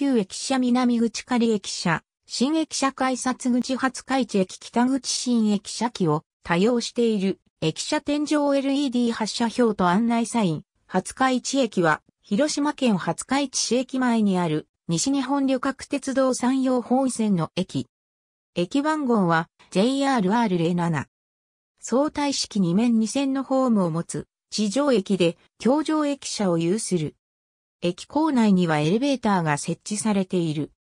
旧駅舎南口仮駅舎、新駅舎改札口初開地駅北口新駅舎機を多用している駅舎天井 LED 発射表と案内サイン、初開地駅は広島県初開地市駅前にある西日本旅客鉄道山陽本線の駅。駅番号は JRR07。相対式2面2線のホームを持つ地上駅で、橋上駅舎を有する。駅構内にはエレベーターが設置されている。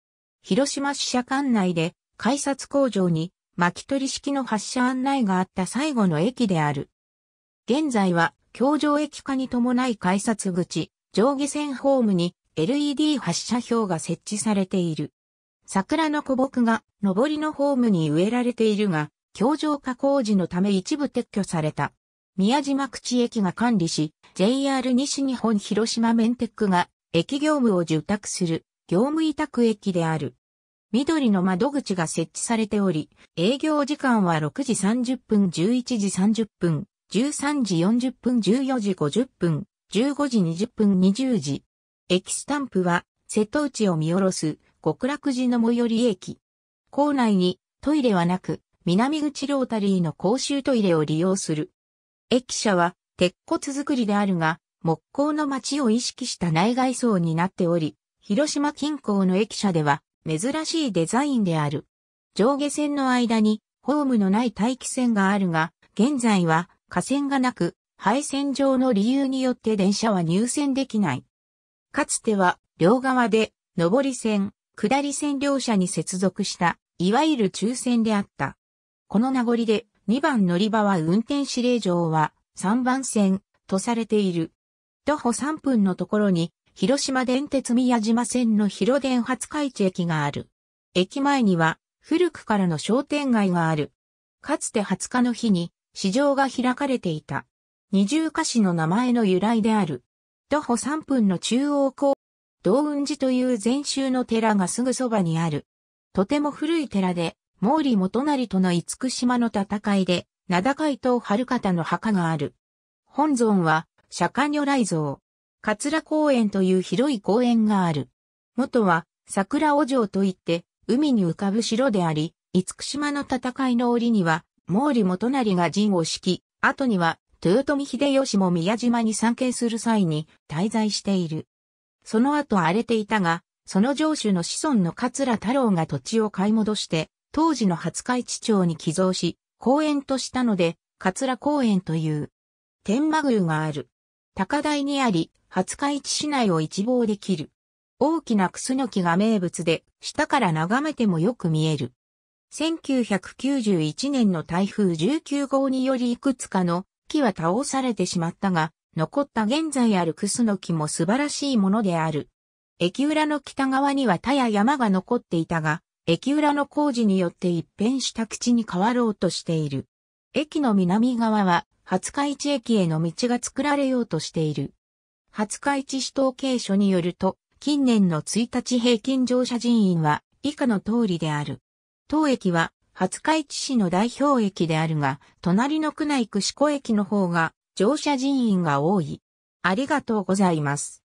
広島支社管内で改札工場に巻き取り式の発車案内があった最後の駅である。現在は、橋上駅化に伴い改札口、上下線ホームに LED 発車表が設置されている。桜の古木が上りのホームに植えられているが、橋上化工事のため一部撤去された。宮島口駅が管理し、JR 西日本広島メンテックが駅業務を受託する業務委託駅である。緑の窓口が設置されており、営業時間は6時30分、11時30分、13時40分、14時50分、15時20分、20時。駅スタンプは、瀬戸内を見下ろす極楽寺の最寄り駅。構内にトイレはなく、南口ロータリーの公衆トイレを利用する。駅舎は鉄骨造りであるが、木工の街を意識した内外装になっており、広島近郊の駅舎では珍しいデザインである。上下線の間にホームのない待機線があるが、現在は架線がなく、配線上の理由によって電車は入線できない。かつては両側で上り線、下り線両車に接続した、いわゆる中線であった。この名残で2番乗り場は運転指令場は3番線とされている。徒歩3分のところに、広島電鉄宮島線の広電初開地駅がある。駅前には、古くからの商店街がある。かつて20日の日に、市場が開かれていた。二重歌詞の名前の由来である。徒歩3分の中央港、道雲寺という禅宗の寺がすぐそばにある。とても古い寺で、毛利元成との福島の戦いで、名高い藤春方の墓がある。本尊は、釈迦如来像。桂公園という広い公園がある。元は、桜お嬢といって、海に浮かぶ城であり、厳島の戦いの折には、毛利元就が陣を敷き、後には、豊臣秀吉も宮島に参詣する際に滞在している。その後荒れていたが、その城主の子孫の桂太郎が土地を買い戻して、当時の廿日市町に寄贈し、公園としたので、桂公園という、天満宮がある。高台にあり、廿日市市内を一望できる。大きなクスノキが名物で、下から眺めてもよく見える。1991年の台風19号によりいくつかの木は倒されてしまったが、残った現在あるクスノキも素晴らしいものである。駅裏の北側には田や山が残っていたが、駅裏の工事によって一変した口に変わろうとしている。駅の南側は、廿日市駅への道が作られようとしている。廿日市市統計所によると、近年の1日平均乗車人員は以下の通りである。当駅は廿日市市の代表駅であるが、隣の区内区子湖駅の方が乗車人員が多い。ありがとうございます。